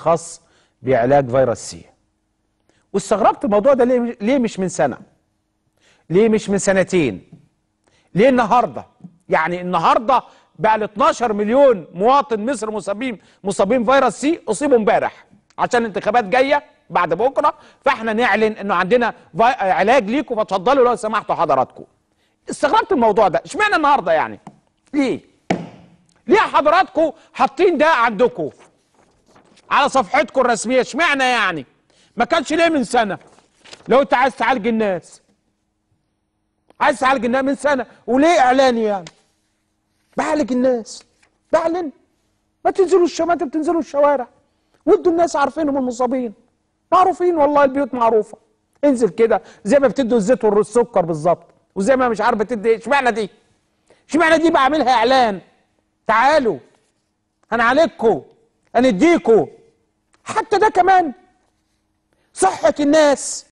خاص بعلاج فيروس سي واستغربت الموضوع ده ليه ليه مش من سنه ليه مش من سنتين ليه النهارده يعني النهارده بقى ال 12 مليون مواطن مصر مصابين مصابين فيروس سي اصيبوا امبارح عشان الانتخابات جايه بعد بكره فاحنا نعلن انه عندنا علاج ليكم فتفضلوا لو سمحتوا حضراتكم استغربت الموضوع ده اشمعنى النهارده يعني ليه ليه حضراتكم حاطين ده عندكم على صفحتكم الرسميه اشمعنى يعني ما كانش ليه من سنه لو انت عايز تعالج الناس عايز تعالج الناس من سنه وليه اعلاني يعني بعالج الناس بعلن ما تنزلوا الشوارع انت بتنزلوا الشوارع وادوا الناس عارفينهم المصابين معروفين والله البيوت معروفه انزل كده زي ما بتدوا الزيت والسكر بالظبط وزي ما مش عارف بتدي ايه. اشمعنى دي اشمعنى دي بعملها اعلان تعالوا انا عليكم انا اديكم حتى ده كمان صحة الناس